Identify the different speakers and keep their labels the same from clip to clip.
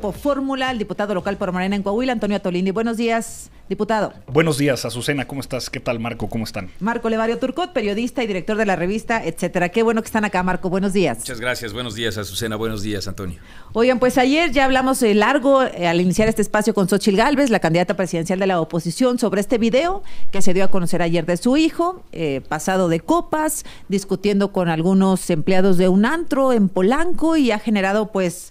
Speaker 1: por fórmula, el diputado local por Morena en Coahuila, Antonio Atolini, Buenos días, diputado.
Speaker 2: Buenos días, Azucena, ¿cómo estás? ¿Qué tal, Marco? ¿Cómo están?
Speaker 1: Marco Levario Turcot, periodista y director de la revista, etcétera. Qué bueno que están acá, Marco. Buenos días. Muchas
Speaker 2: gracias, buenos días,
Speaker 3: Azucena, buenos días,
Speaker 2: Antonio.
Speaker 1: Oigan, pues ayer ya hablamos eh, largo eh, al iniciar este espacio con Xochil Gálvez, la candidata presidencial de la oposición, sobre este video que se dio a conocer ayer de su hijo, eh, pasado de copas, discutiendo con algunos empleados de un antro en Polanco y ha generado, pues,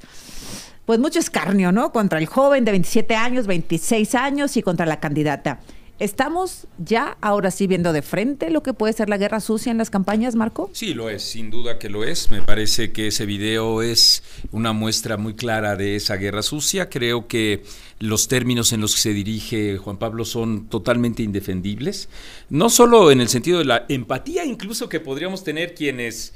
Speaker 1: pues mucho escarnio, ¿no? Contra el joven de 27 años, 26 años y contra la candidata. ¿Estamos ya ahora sí viendo de frente lo que puede ser la guerra sucia en las campañas, Marco? Sí, lo es,
Speaker 3: sin duda que lo es. Me parece que ese video es una muestra muy clara de esa guerra sucia. Creo que los términos en los que se dirige Juan Pablo son totalmente indefendibles. No solo en el sentido de la empatía incluso que podríamos tener quienes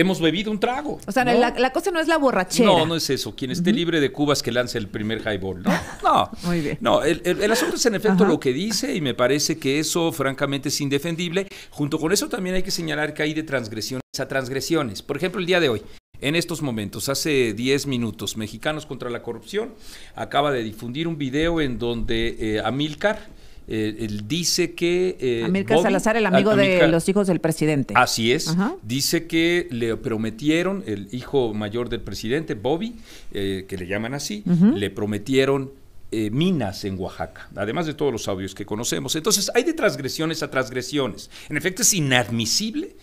Speaker 3: hemos bebido un trago. O sea, la,
Speaker 1: cosa no es la borrachera. No, no
Speaker 3: es eso. Quien esté libre de cubas que lance el primer highball, ¿no? No. Muy bien. No, el, asunto es en efecto lo que dice y me parece que eso francamente es indefendible. Junto con eso también hay que señalar que hay de transgresiones a transgresiones. Por ejemplo, el día de hoy. En estos momentos, hace 10 minutos, Mexicanos contra la Corrupción acaba de difundir un video en donde eh, amílcar Amilcar, eh, él dice que... Eh, Salazar, el amigo de los
Speaker 1: hijos del presidente.
Speaker 3: Así es. Dice que le prometieron, el hijo mayor del presidente, Bobby, eh, que le llaman así, le prometieron eh, minas en Oaxaca, además de todos los audios que conocemos. Entonces, hay de transgresiones a transgresiones. En efecto, es inadmisible.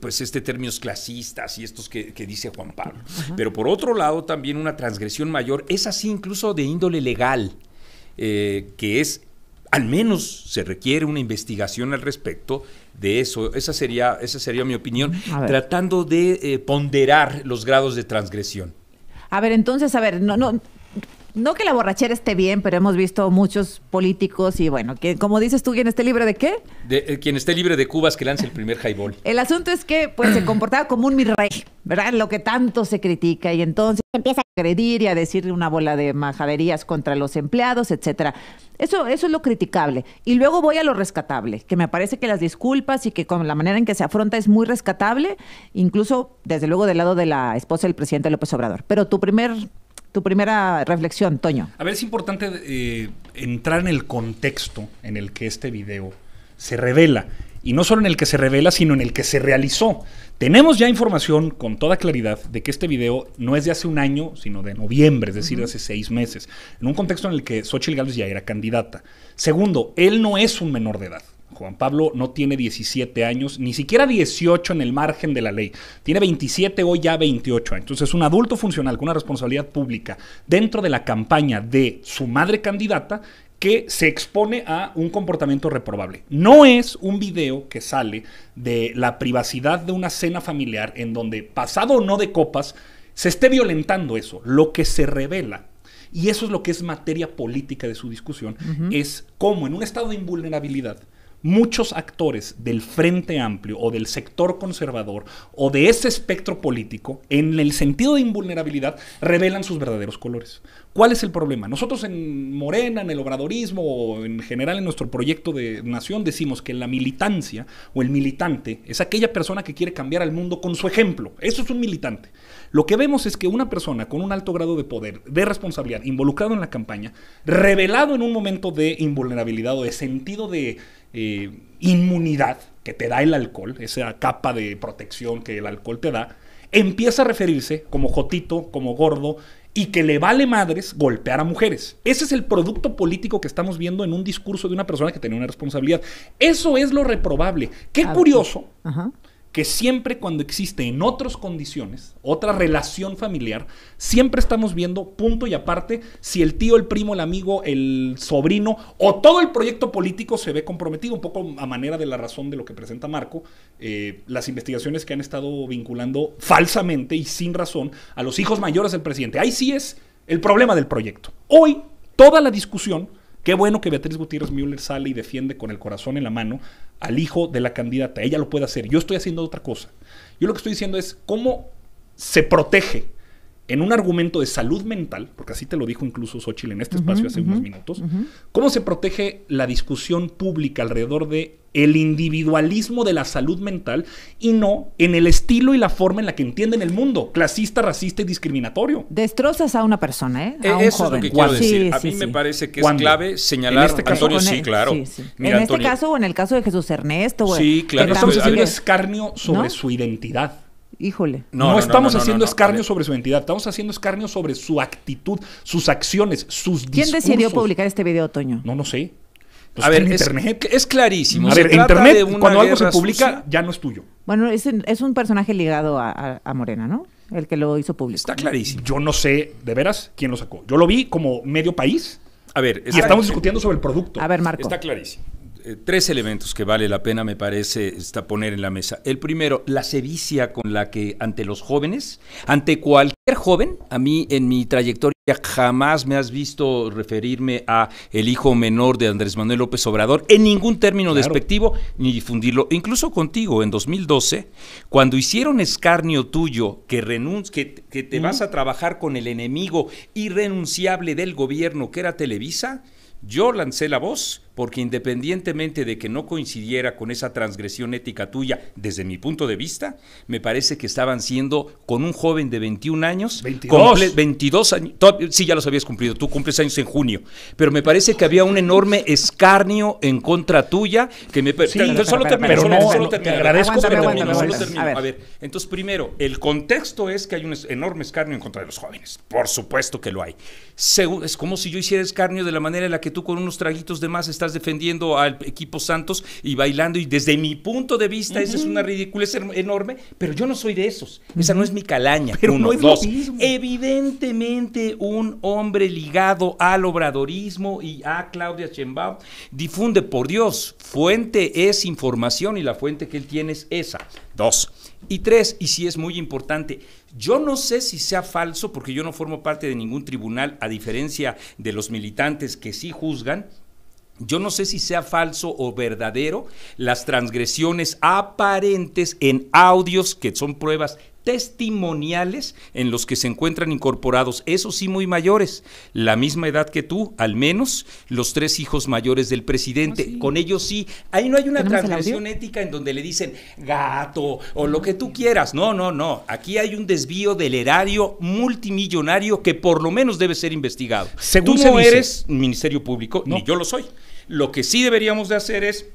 Speaker 3: pues este términos clasistas y estos que, dice Juan Pablo. Pero por otro lado, también una transgresión mayor es así incluso de índole legal, que es al menos se requiere una investigación al respecto de eso. Esa sería, esa sería mi opinión, tratando de eh, ponderar los grados de transgresión.
Speaker 1: A ver, entonces, a ver, no, no, no que la borrachera esté bien, pero hemos visto muchos políticos y bueno, que como dices tú, ¿quién esté libre de qué?
Speaker 3: De, eh, quien esté libre de Cubas que lance el primer highball.
Speaker 1: El asunto es que pues se comportaba como un mi ¿verdad? Lo que tanto se critica y entonces empieza a agredir y a decirle una bola de majaderías contra los empleados, etcétera. Eso, eso es lo criticable. Y luego voy a lo rescatable, que me parece que las disculpas y que con la manera en que se afronta es muy rescatable, incluso desde luego del lado de la esposa del presidente López Obrador. Pero tu primer tu primera reflexión, Toño.
Speaker 2: A ver, es importante eh, entrar en el contexto en el que este video se revela. Y no solo en el que se revela, sino en el que se realizó. Tenemos ya información con toda claridad de que este video no es de hace un año, sino de noviembre, es decir, de hace seis meses, en un contexto en el que Xochitl Gálvez ya era candidata. Segundo, él no es un menor de edad. Juan Pablo no tiene 17 años, ni siquiera 18 en el margen de la ley. Tiene 27, hoy ya 28. años. Entonces, es un adulto funcional con una responsabilidad pública dentro de la campaña de su madre candidata que se expone a un comportamiento reprobable. No es un video que sale de la privacidad de una cena familiar en donde, pasado o no de copas, se esté violentando eso. Lo que se revela, y eso es lo que es materia política de su discusión, es cómo en un estado de invulnerabilidad muchos actores del Frente Amplio o del sector conservador o de ese espectro político, en el sentido de invulnerabilidad, revelan sus verdaderos colores. ¿Cuál es el problema? Nosotros en Morena, en el obradorismo o en general en nuestro proyecto de nación decimos que la militancia o el militante es aquella persona que quiere cambiar al mundo con su ejemplo. Eso es un militante. Lo que vemos es que una persona con un alto grado de poder, de responsabilidad, involucrado en la campaña, revelado en un momento de invulnerabilidad o de sentido de eh, inmunidad que te da el alcohol, esa capa de protección que el alcohol te da, empieza a referirse como jotito, como gordo, y que le vale madres golpear a mujeres. Ese es el producto político que estamos viendo en un discurso de una persona que tenía una responsabilidad. Eso es lo reprobable. Qué ah, curioso que siempre cuando existe en otras condiciones, otra relación familiar, siempre estamos viendo punto y aparte si el tío, el primo, el amigo, el sobrino o todo el proyecto político se ve comprometido, un poco a manera de la razón de lo que presenta Marco, eh, las investigaciones que han estado vinculando falsamente y sin razón a los hijos mayores del presidente. Ahí sí es el problema del proyecto. Hoy, toda la discusión Qué bueno que Beatriz Gutiérrez Müller sale y defiende con el corazón en la mano al hijo de la candidata. Ella lo puede hacer. Yo estoy haciendo otra cosa. Yo lo que estoy diciendo es cómo se protege en un argumento de salud mental, porque así te lo dijo incluso Xochitl en este espacio hace unos minutos, cómo se protege la discusión pública alrededor de el individualismo de la salud mental y no en el estilo y la forma en la que entienden el mundo, clasista, racista y discriminatorio. Destrozas a una persona,
Speaker 1: ¿eh? A eh, un Eso joven. es lo que
Speaker 2: quiero decir. a mí me parece que es clave señalar este caso, sí, claro. en este caso
Speaker 1: o en el caso de Jesús Ernesto. sí, claro. estamos pues, haciendo escarnio sobre su
Speaker 2: identidad híjole. No, estamos haciendo escarnio sobre su identidad estamos haciendo escarnio sobre su actitud, sus acciones, sus ¿Quién ¿Quién decidió publicar
Speaker 1: este video, Toño? No, no sé. Pues a ver, es, internet.
Speaker 2: Es, clarísimo. A ver, internet, cuando algo se publica,
Speaker 1: ya no es tuyo. Bueno, es, es un personaje ligado a, Morena, ¿no? El que lo hizo público. Está clarísimo. Yo no sé, de veras, quién lo
Speaker 2: sacó. Yo lo vi como medio país. A ver, y estamos discutiendo sobre el producto. A ver, Marco. Está clarísimo.
Speaker 3: Eh, tres elementos que vale la pena, me parece, está poner en la mesa. El primero, la sevicia con la que ante los jóvenes, ante cualquier joven, a mí en mi trayectoria jamás me has visto referirme a el hijo menor de Andrés Manuel López Obrador en ningún término despectivo ni difundirlo. Incluso contigo en 2012, cuando hicieron escarnio tuyo que, que, te mm. vas a trabajar con el enemigo irrenunciable del gobierno que era Televisa, yo lancé la voz porque independientemente de que no coincidiera con esa transgresión ética tuya, desde mi punto de vista, me parece que estaban siendo con un joven de 21 años, 22, años, sí, ya los habías cumplido, tú cumples años en junio, pero me parece que había un enorme escarnio en contra tuya, que me... Sí, pero, solo termino, solo termino, agradezco, A ver, entonces primero, el contexto es que hay un enorme escarnio en contra de los jóvenes, por supuesto que lo hay. es como si yo hiciera escarnio de la manera en la que tú con unos traguitos de más estás defendiendo al equipo Santos y bailando. Y desde mi punto de vista, esa es una ridiculez enorme, pero yo no soy de esos. Esa no es mi calaña. Pero uno, dos. Evidentemente, un hombre ligado al obradorismo y a Claudia Chembao difunde, por Dios, fuente es información y la fuente que él tiene es esa. Dos. Y tres, y si es muy importante, yo no sé si sea falso, porque yo no formo parte de ningún tribunal, a diferencia de los militantes que sí juzgan, yo no sé si sea falso o verdadero, las transgresiones aparentes en audios, que son pruebas testimoniales en los que se encuentran incorporados, eso sí muy mayores, la misma edad que tú, al menos los tres hijos mayores del presidente, ah, con ellos sí, ahí no hay una transgresión ética en donde le dicen gato o lo que tú quieras, no, no, no, aquí hay un desvío del erario multimillonario que por lo menos debe ser investigado. Según tú no eres Ministerio Público, ni yo lo soy. Lo que sí deberíamos de hacer es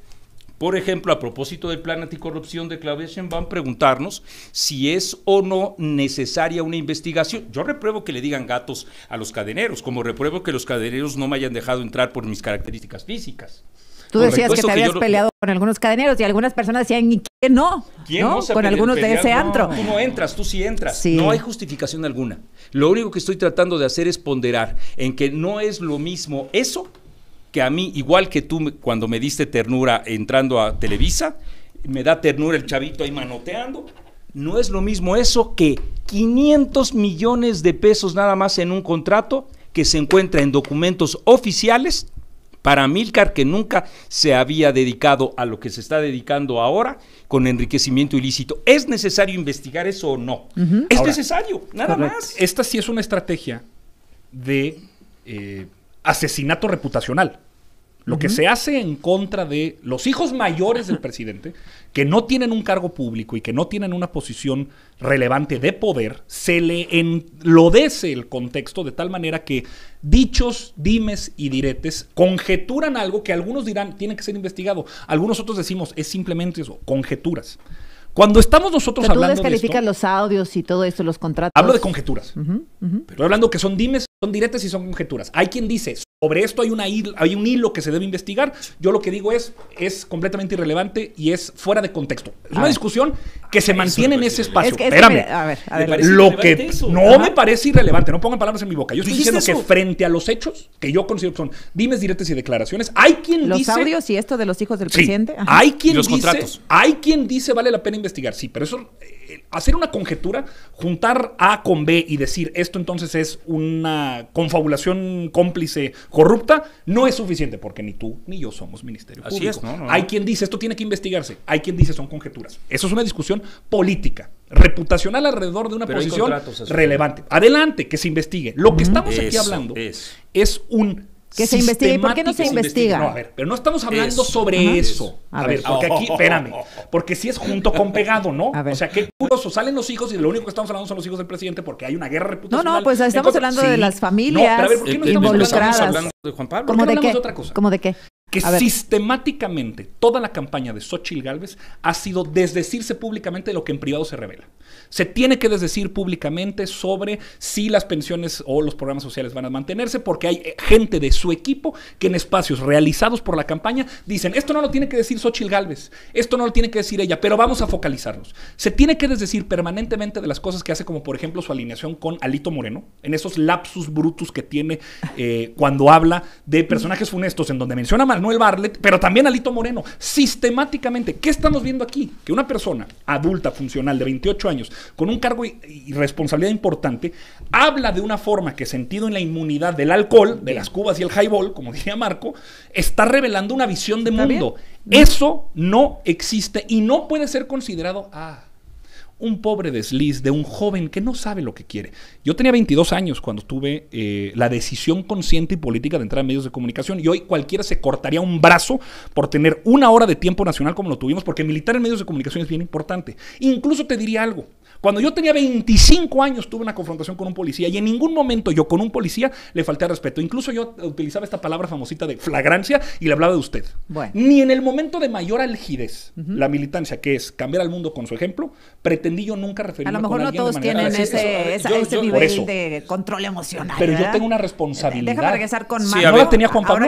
Speaker 3: por ejemplo, a propósito del plan anticorrupción de Claudia Sheinbaum, preguntarnos si es o no necesaria una investigación. Yo repruebo que le digan gatos a los cadeneros, como repruebo que los cadeneros no me hayan dejado entrar por mis características físicas. Tú decías que te habías peleado
Speaker 1: con algunos cadeneros y algunas personas decían, ¿y no? ¿Quién ¿no? Con algunos de ese antro. Tú no
Speaker 3: entras, tú sí entras. No hay justificación alguna. Lo único que estoy tratando de hacer es ponderar en que no es lo mismo eso que a mí, igual que tú cuando me diste ternura entrando a Televisa, me da ternura el chavito ahí manoteando. No es lo mismo eso que 500 millones de pesos nada más en un contrato que se encuentra en documentos oficiales para Milcar, que nunca se había dedicado a lo que se está dedicando ahora con enriquecimiento ilícito. ¿Es necesario
Speaker 2: investigar eso o no? Es necesario, nada más. Esta sí es una estrategia de eh, asesinato reputacional. Lo que se hace en contra de los hijos mayores del presidente, que no tienen un cargo público y que no tienen una posición relevante de poder, se le enlodece el contexto de tal manera que dichos, dimes y diretes conjeturan algo que algunos dirán tiene que ser investigado. Algunos otros decimos es simplemente eso, conjeturas. Cuando estamos nosotros hablando. Tú descalificas de
Speaker 1: los audios y todo eso, los contratos. Hablo de
Speaker 2: conjeturas. Pero hablando que son dimes, son directas y son conjeturas. Hay quien dice, sobre esto hay, una, hay un hilo que se debe investigar. Yo lo que digo es, es completamente irrelevante y es fuera de contexto. Es una ah. discusión que se mantiene en ese espacio. Espérame. a ver, a ver. Lo que no me parece irrelevante, no pongan palabras en mi boca. Yo estoy diciendo que frente a los hechos, que yo considero que son dimes, directas y declaraciones, hay quien los dice. Los audios
Speaker 1: y esto de los hijos del presidente. Hay quien los dice. Contratos.
Speaker 2: Hay quien dice vale la pena investigar. Sí, pero eso eh, hacer una conjetura, juntar A con B y decir esto entonces es una confabulación cómplice corrupta, no es suficiente porque ni tú ni yo somos Ministerio Así Es, Hay quien dice esto tiene que investigarse, hay quien dice son conjeturas. Eso es una discusión política, reputacional alrededor de una posición relevante. Adelante, que se investigue. Lo que estamos aquí hablando es un que se investigue. ¿Y por qué no se, investiga? No, a ver, pero no estamos hablando sobre eso. A, ver, porque aquí, oh. espérame, porque si es junto con pegado, ¿no? O sea, qué curioso, salen los hijos y lo único que estamos hablando son los hijos del presidente porque hay una guerra reputacional. No, no, pues estamos hablando de las familias no, ¿por qué no estamos involucradas. hablando de Juan Pablo?
Speaker 1: ¿Cómo de qué? que
Speaker 2: sistemáticamente toda la campaña de Xochitl Galvez ha sido desdecirse públicamente de lo que en privado se revela. Se tiene que desdecir públicamente sobre si las pensiones o los programas sociales van a mantenerse, porque hay gente de su equipo que en espacios realizados por la campaña dicen, esto no lo tiene que decir Xochitl Galvez, esto no lo tiene que decir ella, pero vamos a focalizarlos. Se tiene que desdecir permanentemente de las cosas que hace, como por ejemplo su alineación con Alito Moreno, en esos lapsus brutus que tiene eh, cuando habla de personajes funestos, en donde menciona a Manuel Barlet, pero también Alito Moreno, sistemáticamente. ¿Qué estamos viendo aquí? Que una persona adulta, funcional, de 28 años, con un cargo y, responsabilidad importante, habla de una forma que sentido en la inmunidad del alcohol, de las cubas y el highball, como diría Marco, está revelando una visión de mundo. Eso no existe y no puede ser considerado, ah, un pobre desliz de un joven que no sabe lo que quiere. Yo tenía 22 años cuando tuve eh, la decisión consciente y política de entrar en medios de comunicación y hoy cualquiera se cortaría un brazo por tener una hora de tiempo nacional como lo tuvimos, porque militar en medios de comunicación es bien importante. Incluso te diría algo, cuando yo tenía 25 años tuve una confrontación con un policía y en ningún momento yo con un policía le falté respeto. Incluso yo utilizaba esta palabra famosita de flagrancia y le hablaba de usted. Bueno. Ni en el momento de mayor algidez, la militancia que es cambiar al mundo con su ejemplo, pretendí yo
Speaker 1: nunca referirme a lo mejor no todos tienen ese, nivel de control emocional. Pero yo tengo una responsabilidad. Eh, déjame regresar con Marco. Sí, ¿No tenía Juan Pablo?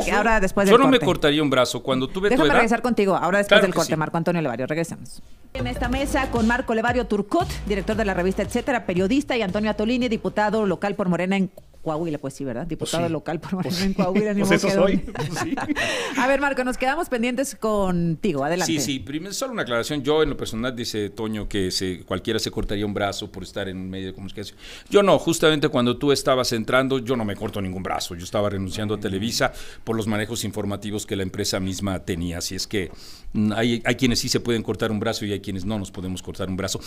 Speaker 1: yo no me cortaría
Speaker 3: un brazo cuando tuve Déjame regresar
Speaker 1: contigo ahora después del corte, Marco Antonio Levario. Regresamos. En esta mesa con Marco Levario Turcot, director director de la revista Etcétera, periodista, y Antonio Atolini, diputado local por Morena en Coahuila, pues sí, ¿verdad? Pues diputado local por pues Morena en Coahuila. Pues eso soy. Pues a ver, Marco, nos quedamos pendientes contigo. Adelante. Sí, sí.
Speaker 3: Primero, solo una aclaración. Yo, en lo personal, dice Toño que se, cualquiera se cortaría un brazo por estar en medio de comunicación. Yo no. Justamente cuando tú estabas entrando, yo no me corto ningún brazo. Yo estaba renunciando a Televisa por los manejos informativos que la empresa misma tenía. Así es que mm, hay quienes sí se pueden cortar un brazo y hay quienes no nos podemos cortar un brazo.